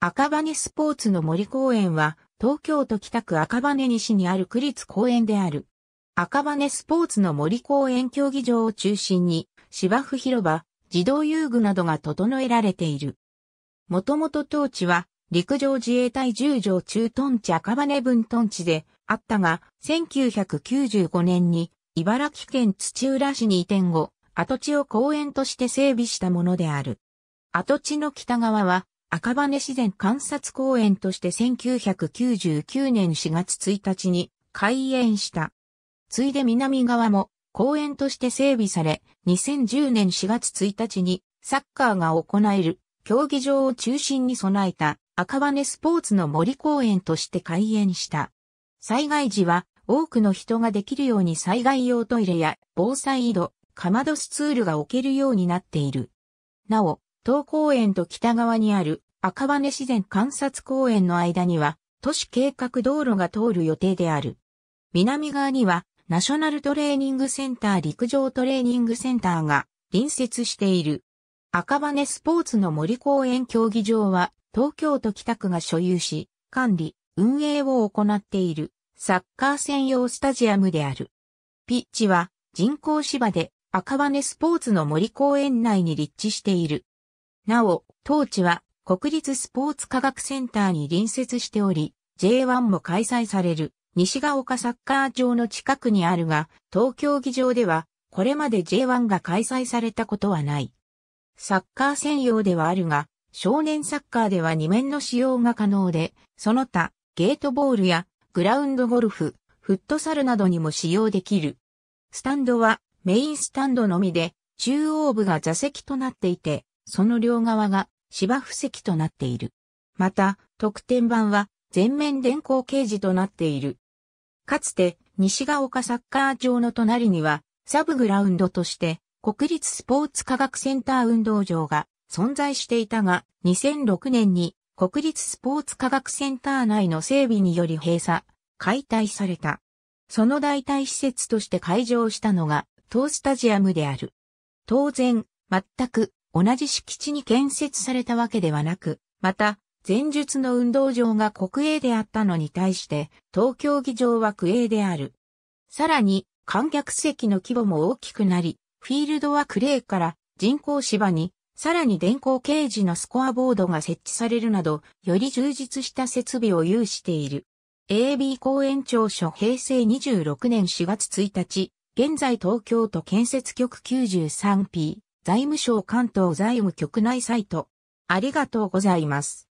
赤羽スポーツの森公園は、東京都北区赤羽西にある区立公園である。赤羽スポーツの森公園競技場を中心に、芝生広場、児童遊具などが整えられている。もともと当地は、陸上自衛隊十条駐屯地赤羽分屯地であったが、1995年に、茨城県土浦市に移転後、跡地を公園として整備したものである。跡地の北側は、赤羽自然観察公園として1999年4月1日に開園した。ついで南側も公園として整備され、2010年4月1日にサッカーが行える競技場を中心に備えた赤羽スポーツの森公園として開園した。災害時は多くの人ができるように災害用トイレや防災井戸、かまどスツールが置けるようになっている。なお、東公園と北側にある赤羽自然観察公園の間には都市計画道路が通る予定である。南側にはナショナルトレーニングセンター陸上トレーニングセンターが隣接している。赤羽スポーツの森公園競技場は東京都北区が所有し、管理、運営を行っているサッカー専用スタジアムである。ピッチは人工芝で赤羽スポーツの森公園内に立地している。なお、当地は国立スポーツ科学センターに隣接しており、J1 も開催される西が丘サッカー場の近くにあるが、東京議場ではこれまで J1 が開催されたことはない。サッカー専用ではあるが、少年サッカーでは2面の使用が可能で、その他、ゲートボールやグラウンドゴルフ、フットサルなどにも使用できる。スタンドはメインスタンドのみで、中央部が座席となっていて、その両側が芝布石となっている。また、特典版は全面電光掲示となっている。かつて、西が丘サッカー場の隣には、サブグラウンドとして、国立スポーツ科学センター運動場が存在していたが、2006年に国立スポーツ科学センター内の整備により閉鎖、解体された。その代替施設として開場したのが、東スタジアムである。当然、全く同じ敷地に建設されたわけではなく、また、前述の運動場が国営であったのに対して、東京議場は区営である。さらに、観客席の規模も大きくなり、フィールドはクレーから人工芝に、さらに電光掲示のスコアボードが設置されるなど、より充実した設備を有している。AB 公園庁所平成26年4月1日、現在東京都建設局 93P。財務省関東財務局内サイト。ありがとうございます。